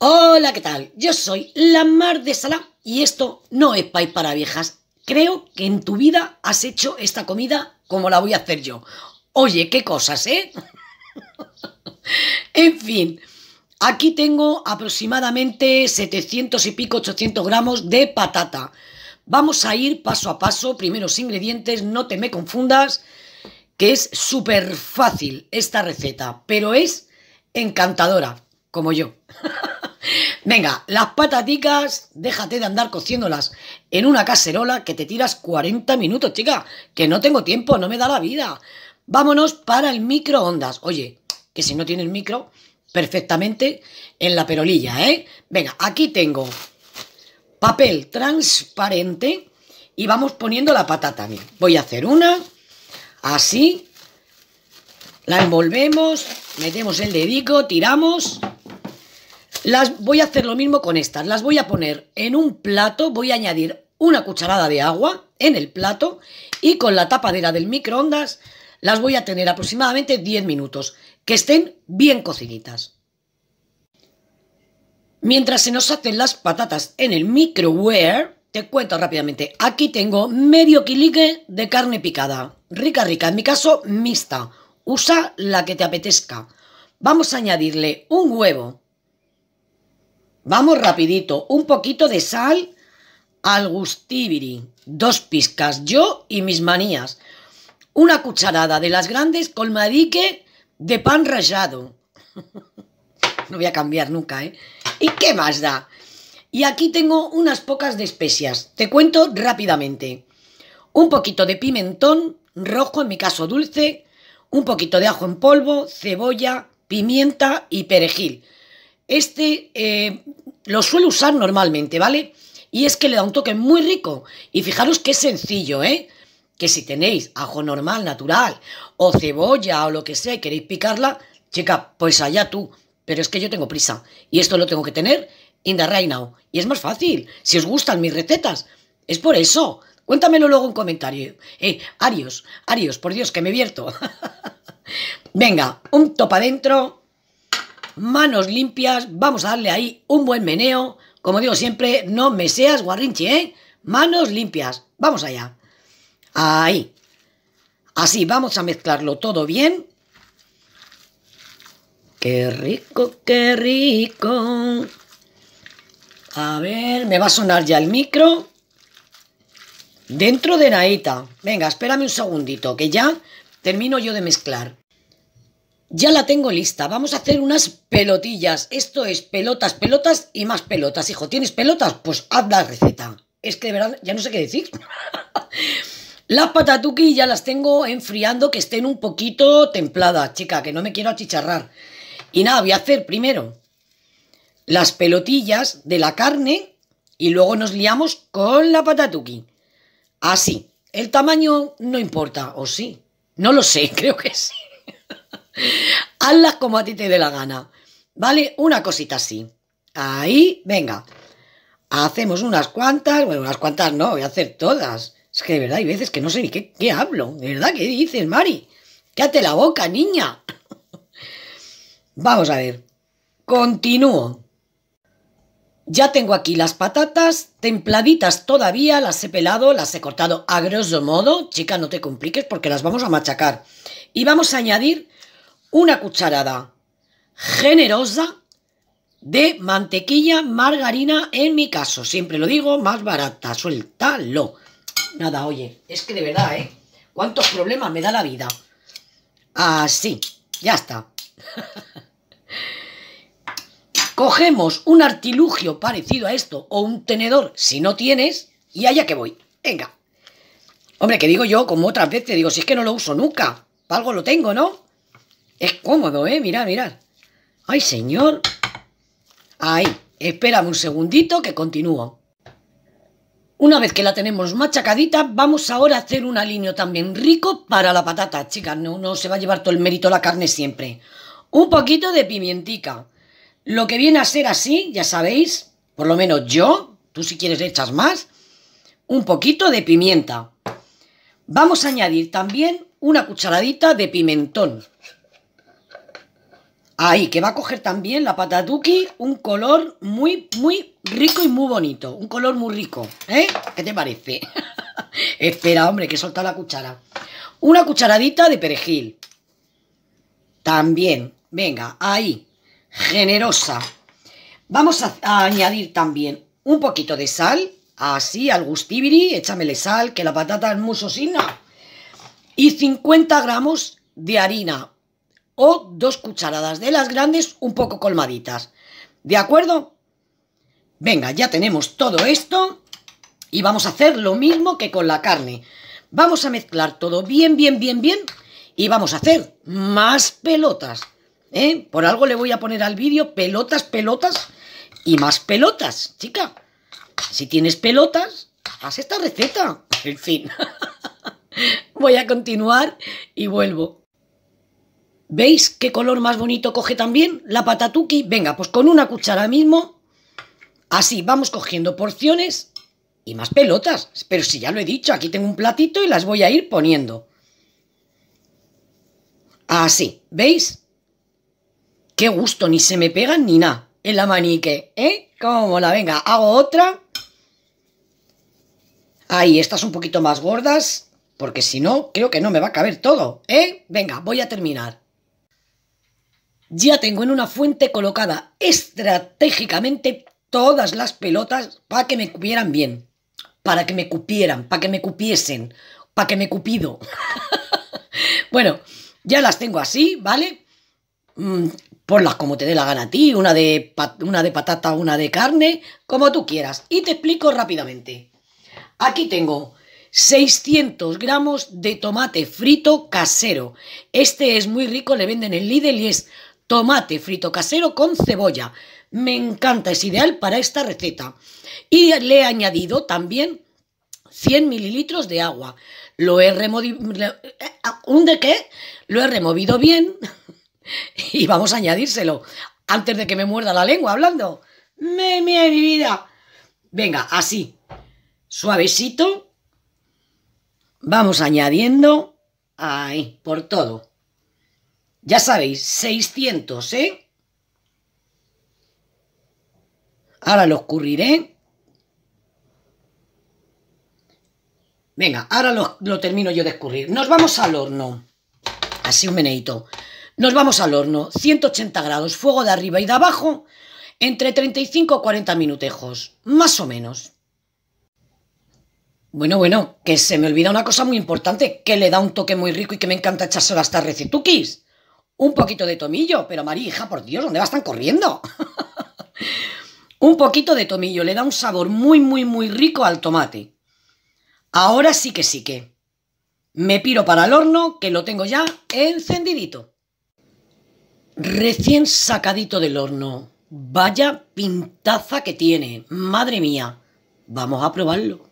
Hola, ¿qué tal? Yo soy la Mar de Sala y esto no es país para viejas. Creo que en tu vida has hecho esta comida como la voy a hacer yo. Oye, qué cosas, ¿eh? en fin, aquí tengo aproximadamente 700 y pico, 800 gramos de patata. Vamos a ir paso a paso, primeros ingredientes, no te me confundas, que es súper fácil esta receta, pero es encantadora, como yo. Venga, las pataticas, déjate de andar cociéndolas en una cacerola que te tiras 40 minutos, chica, que no tengo tiempo, no me da la vida. Vámonos para el microondas. Oye, que si no tienes micro, perfectamente en la perolilla, ¿eh? Venga, aquí tengo papel transparente y vamos poniendo la patata. También. voy a hacer una, así, la envolvemos, metemos el dedico, tiramos las voy a hacer lo mismo con estas. Las voy a poner en un plato, voy a añadir una cucharada de agua en el plato y con la tapadera del microondas las voy a tener aproximadamente 10 minutos, que estén bien cocinitas Mientras se nos hacen las patatas en el microwave, te cuento rápidamente, aquí tengo medio quilique de carne picada, rica rica, en mi caso mixta, usa la que te apetezca. Vamos a añadirle un huevo, Vamos rapidito, un poquito de sal al gustibiri, dos pizcas, yo y mis manías, una cucharada de las grandes colmadique de pan rallado. no voy a cambiar nunca, ¿eh? ¿Y qué más da? Y aquí tengo unas pocas de especias. Te cuento rápidamente. Un poquito de pimentón rojo, en mi caso dulce, un poquito de ajo en polvo, cebolla, pimienta y perejil. Este eh, lo suelo usar normalmente, ¿vale? Y es que le da un toque muy rico. Y fijaros que es sencillo, ¿eh? Que si tenéis ajo normal, natural, o cebolla o lo que sea y queréis picarla, chica, pues allá tú. Pero es que yo tengo prisa. Y esto lo tengo que tener in the rain now. Y es más fácil. Si os gustan mis recetas, es por eso. Cuéntamelo luego en comentario. Eh, Arios, Arios, por Dios, que me vierto. Venga, un topa adentro manos limpias, vamos a darle ahí un buen meneo. Como digo siempre, no me seas guarrinchi, ¿eh? Manos limpias, vamos allá. Ahí. Así, vamos a mezclarlo todo bien. Qué rico, qué rico. A ver, me va a sonar ya el micro. Dentro de Naita. Venga, espérame un segundito, que ya termino yo de mezclar. Ya la tengo lista. Vamos a hacer unas pelotillas. Esto es pelotas, pelotas y más pelotas. Hijo, ¿tienes pelotas? Pues haz la receta. Es que de verdad ya no sé qué decir. las patatuki ya las tengo enfriando que estén un poquito templadas, chica, que no me quiero achicharrar. Y nada, voy a hacer primero las pelotillas de la carne y luego nos liamos con la patatuki. Así. El tamaño no importa, o sí. No lo sé, creo que sí hazlas como a ti te dé la gana. ¿Vale? Una cosita así. Ahí, venga. Hacemos unas cuantas, bueno, unas cuantas no, voy a hacer todas. Es que de verdad hay veces que no sé ni qué, hablo. ¿De verdad qué dices, Mari? ¡Quédate la boca, niña. Vamos a ver. Continúo. Ya tengo aquí las patatas, templaditas todavía, las he pelado, las he cortado a grosso modo. Chica, no te compliques porque las vamos a machacar. Y vamos a añadir una cucharada generosa de mantequilla, margarina, en mi caso, siempre lo digo, más barata, suéltalo. Nada, oye, es que de verdad, ¿eh? ¿Cuántos problemas me da la vida? Así, ya está. Cogemos un artilugio parecido a esto, o un tenedor, si no tienes, y allá que voy. Venga. Hombre, que digo yo, como otras veces, digo, si es que no lo uso nunca, algo lo tengo, ¿no? Es cómodo, ¿eh? Mirad, mirad. ¡Ay, señor! ¡Ay! Espérame un segundito que continúo. Una vez que la tenemos machacadita, vamos ahora a hacer un aliño también rico para la patata, chicas. No, se va a llevar todo el mérito la carne siempre. Un poquito de pimientica. Lo que viene a ser así, ya sabéis, por lo menos yo, tú si quieres echas más, un poquito de pimienta. Vamos a añadir también una cucharadita de pimentón. Ahí, que va a coger también la patatuki un color muy, muy rico y muy bonito. Un color muy rico, ¿eh? ¿Qué te parece? Espera, hombre, que he soltado la cuchara. Una cucharadita de perejil. También, venga, ahí, generosa. Vamos a, añadir también un poquito de sal, así, al gustibiri, échamele sal, que la patata es musosina. Y 50 gramos de harina, o dos cucharadas de las grandes un poco colmaditas. ¿De acuerdo? Venga, ya tenemos todo esto y vamos a hacer lo mismo que con la carne. Vamos a mezclar todo bien, bien, bien, bien y vamos a hacer más pelotas. ¿eh? Por algo le voy a poner al vídeo pelotas, pelotas y más pelotas, chica. Si tienes pelotas, haz esta receta. En fin. voy a continuar y vuelvo. ¿Veis qué color más bonito coge también la patatuki? Venga, pues con una cuchara mismo, así vamos cogiendo porciones y más pelotas. Pero si ya lo he dicho, aquí tengo un platito y las voy a ir poniendo. Así, ¿veis? Qué gusto, ni se me pegan ni nada en la manique, ¿eh? Como la venga, hago otra. Ahí, estas un poquito más gordas, porque si no, creo que no me va a caber todo, ¿eh? Venga, voy a terminar. Ya tengo en una fuente colocada estratégicamente todas las pelotas para que me cupieran bien, para que me cupieran, para que me cupiesen, para que me cupido. bueno, ya las tengo así, ¿vale? Mm, ponlas como te dé la gana a ti, una de, una de patata, una de carne, como tú quieras. Y te explico rápidamente. Aquí tengo 600 gramos de tomate frito casero. Este es muy rico, le venden en Lidl y es tomate frito casero con cebolla. Me encanta, es ideal para esta receta. Y le he añadido también 100 mililitros de agua. Lo he removido... Eh, Lo he removido bien y vamos a añadírselo antes de que me muerda la lengua hablando. ¡Me, mía mi vida! Venga, así. Suavecito. Vamos añadiendo. Ahí, por todo. Ya sabéis, 600, ¿eh? Ahora lo escurriré. Venga, ahora lo, termino yo de escurrir. Nos vamos al horno. Así un meneito. Nos vamos al horno. 180 grados, fuego de arriba y de abajo. Entre 35 o 40 minutejos. Más o menos. Bueno, bueno, que se me olvida una cosa muy importante que le da un toque muy rico y que me encanta echárselo hasta estas recetuquis. Un poquito de tomillo, pero María, por Dios, ¿dónde vas tan corriendo? un poquito de tomillo, le da un sabor muy, muy, muy rico al tomate. Ahora sí que sí que. Me piro para el horno, que lo tengo ya encendidito. Recién sacadito del horno. Vaya pintaza que tiene. Madre mía. Vamos a probarlo.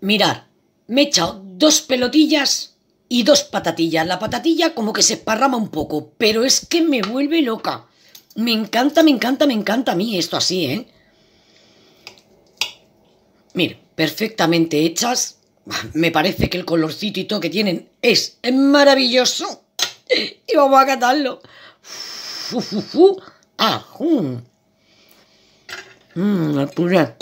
Mirad, me he echado dos pelotillas y dos patatillas. La patatilla como que se esparrama un poco, pero es que me vuelve loca. Me encanta, me encanta, me encanta a mí esto así, ¿eh? Mira, perfectamente hechas. Me parece que el colorcito y todo que tienen es maravilloso. Y vamos a catarlo. Ah, Mmm, la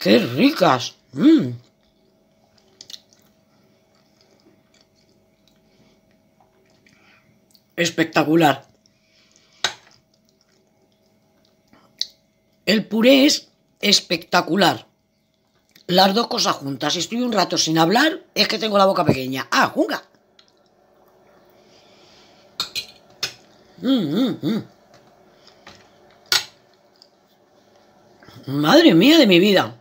¡Qué ricas! Mmm. Espectacular. El puré es espectacular. Las dos cosas juntas. Si estoy un rato sin hablar, es que tengo la boca pequeña. ¡Ah, junga! Mm, mm, mm. Madre mía de mi vida.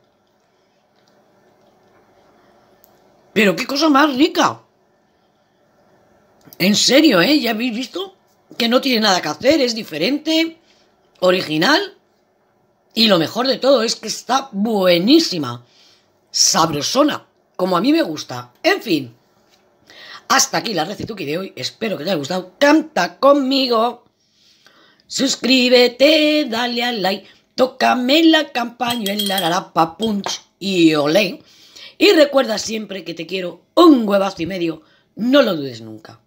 Pero qué cosa más rica. En serio, ¿eh? ¿Ya habéis visto? Que no tiene nada que hacer, es diferente, original. Y lo mejor de todo es que está buenísima, sabrosona, como a mí me gusta. En fin, hasta aquí la receta de hoy. Espero que te haya gustado. Canta conmigo. Suscríbete, dale al like, tócame la campaña en la punch y olé. Y recuerda siempre que te quiero un huevazo y medio, no lo dudes nunca.